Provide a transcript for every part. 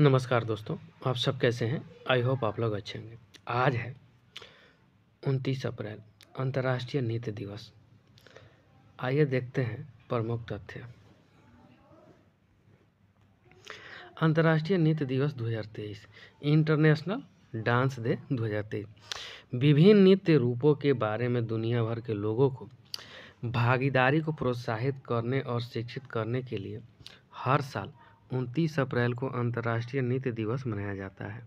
नमस्कार दोस्तों आप सब कैसे हैं आई होप आप लोग अच्छे होंगे आज है उनतीस अप्रैल अंतर्राष्ट्रीय नृत्य दिवस आइए देखते हैं प्रमुख तथ्य अंतर्राष्ट्रीय नृत्य दिवस 2023 इंटरनेशनल डांस डे 2023 विभिन्न नृत्य रूपों के बारे में दुनिया भर के लोगों को भागीदारी को प्रोत्साहित करने और शिक्षित करने के लिए हर साल उनतीस अप्रैल को अंतर्राष्ट्रीय नृत्य दिवस मनाया जाता है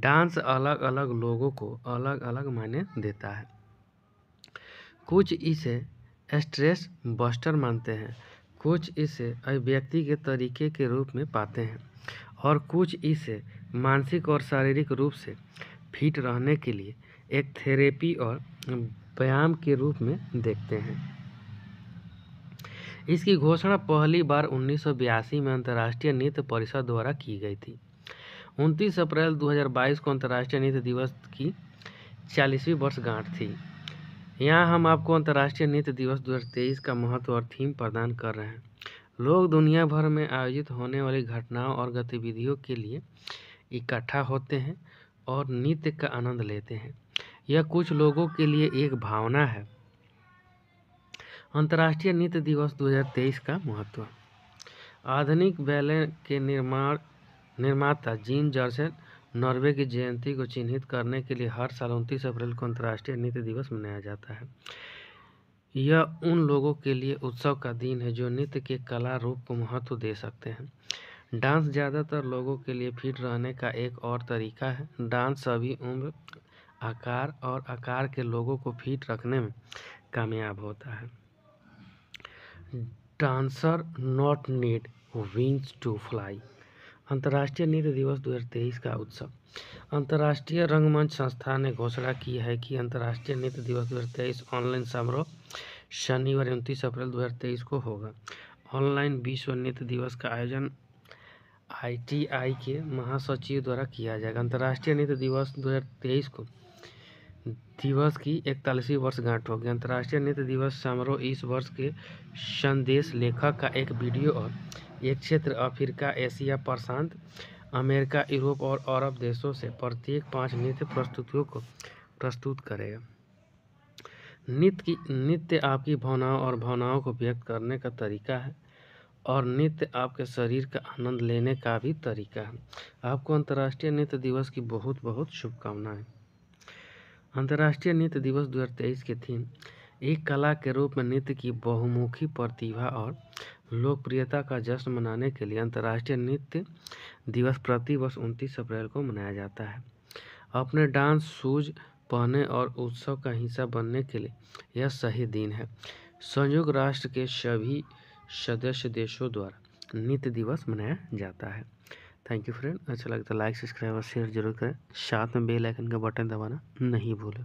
डांस अलग अलग लोगों को अलग अलग मायने देता है कुछ इसे स्ट्रेस बस्टर मानते हैं कुछ इसे अभिव्यक्ति के तरीके के रूप में पाते हैं और कुछ इसे मानसिक और शारीरिक रूप से फिट रहने के लिए एक थेरेपी और व्यायाम के रूप में देखते हैं इसकी घोषणा पहली बार उन्नीस में अंतर्राष्ट्रीय नृत्य परिषद द्वारा की गई थी 29 अप्रैल 2022 को अंतर्राष्ट्रीय नृत्य दिवस की चालीसवीं वर्षगांठ थी यहाँ हम आपको अंतर्राष्ट्रीय नृत्य दिवस 2023 का महत्व और थीम प्रदान कर रहे हैं लोग दुनिया भर में आयोजित होने वाली घटनाओं और गतिविधियों के लिए इकट्ठा होते हैं और नृत्य का आनंद लेते हैं यह कुछ लोगों के लिए एक भावना है अंतर्राष्ट्रीय नृत्य दिवस 2023 का महत्व आधुनिक बैले के निर्माण निर्माता जीन जॉर्सन नॉर्वे की जयंती को चिन्हित करने के लिए हर साल उनतीस अप्रैल को अंतर्राष्ट्रीय नृत्य दिवस मनाया जाता है यह उन लोगों के लिए उत्सव का दिन है जो नृत्य के कला रूप को महत्व दे सकते हैं डांस ज़्यादातर लोगों के लिए फिट रहने का एक और तरीका है डांस सभी उम्र आकार और आकार के लोगों को फिट रखने में कामयाब होता है dancer not need wings to fly अंतर्राष्ट्रीय नृत्य दिवस 2023 का उत्सव अंतर्राष्ट्रीय रंगमंच संस्था ने घोषणा की है कि अंतर्राष्ट्रीय नृत्य दिवस 2023 ऑनलाइन समारोह शनिवार उनतीस अप्रैल 2023 को होगा ऑनलाइन विश्व नृत्य दिवस का आयोजन आईटीआई के महासचिव द्वारा किया जाएगा अंतर्राष्ट्रीय नृत्य दिवस 2023 को दिवस की इकतालीसवीं वर्षगांठ होगी अंतर्राष्ट्रीय नृत्य दिवस समारोह इस वर्ष के संदेश लेखक का एक वीडियो और एक क्षेत्र अफ्रीका एशिया प्रशांत अमेरिका यूरोप और अरब देशों से प्रत्येक पांच नृत्य प्रस्तुतियों को प्रस्तुत करेगा नृत्य की नृत्य आपकी भावनाओं और भावनाओं को व्यक्त करने का तरीका है और नृत्य आपके शरीर का आनंद लेने का भी तरीका है आपको अंतर्राष्ट्रीय नृत्य दिवस की बहुत बहुत शुभकामनाएं अंतर्राष्ट्रीय नृत्य दिवस दो हज़ार तेईस की थीम एक कला के रूप में नृत्य की बहुमुखी प्रतिभा और लोकप्रियता का जश्न मनाने के लिए अंतर्राष्ट्रीय नृत्य दिवस प्रति वर्ष उनतीस अप्रैल को मनाया जाता है अपने डांस शूज पहने और उत्सव का हिस्सा बनने के लिए यह सही दिन है संयुक्त राष्ट्र के सभी सदस्य देशों द्वारा नृत्य दिवस मनाया जाता है थैंक यू फ्रेंड अच्छा लगता है लाइक सब्सक्राइब और शेयर जरूर करें साथ में बेल आइकन का बटन दबाना नहीं भूलें